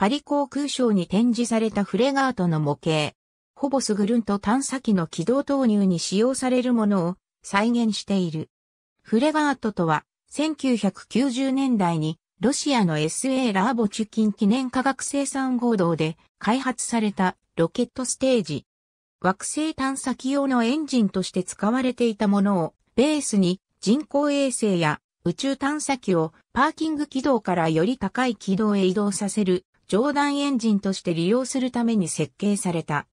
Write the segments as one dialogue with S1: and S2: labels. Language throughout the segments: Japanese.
S1: パリ航空省に展示されたフレガートの模型、ほぼすぐるんと探査機の軌道投入に使用されるものを再現している。フレガートとは、1990年代にロシアの SA ラーボチュキン記念科学生産合同で開発されたロケットステージ。惑星探査機用のエンジンとして使われていたものをベースに人工衛星や宇宙探査機をパーキング軌道からより高い軌道へ移動させる上段エンジンとして利用するために設計された。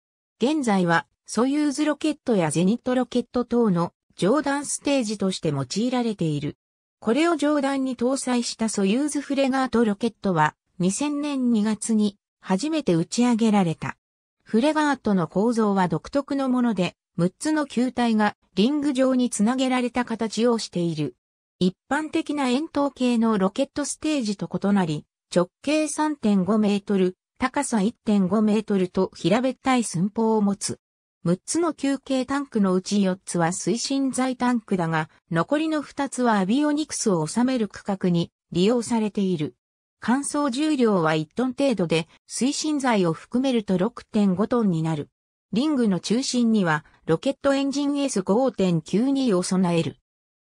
S1: 現在は、ソユーズロケットやゼニットロケット等の上段ステージとして用いられている。これを上段に搭載したソユーズフレガートロケットは2000年2月に初めて打ち上げられた。フレガートの構造は独特のもので、6つの球体がリング状につなげられた形をしている。一般的な円筒形のロケットステージと異なり、直径3.5メートル、高さ1.5メートルと平べったい寸法を持つ。6つの休憩タンクのうち4つは推進剤タンクだが、残りの2つはアビオニクスを収める区画に利用されている。乾燥重量は1トン程度で、推進剤を含めると6.5トンになる。リングの中心にはロケットエンジン S5.92 を備える。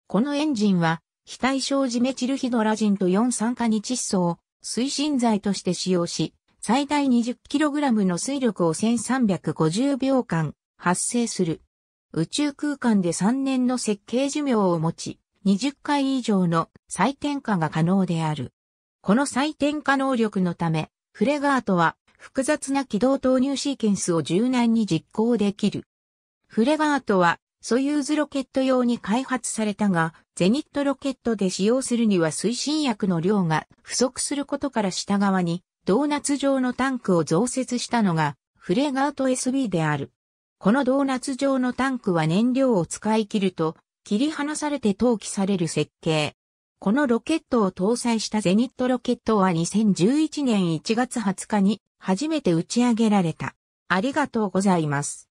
S1: このエンジンは非対称ジメチルヒドラジンと4酸化に窒素を推進剤として使用し、最大 20kg の水力を1350秒間発生する。宇宙空間で3年の設計寿命を持ち、20回以上の再転化が可能である。この再転化能力のため、フレガートは複雑な軌道投入シーケンスを柔軟に実行できる。フレガートはソユーズロケット用に開発されたが、ゼニットロケットで使用するには推進薬の量が不足することから下側にドーナツ状のタンクを増設したのがフレガート SB である。このドーナツ状のタンクは燃料を使い切ると切り離されて投棄される設計。このロケットを搭載したゼニットロケットは2011年1月20日に初めて打ち上げられた。ありがとうございます。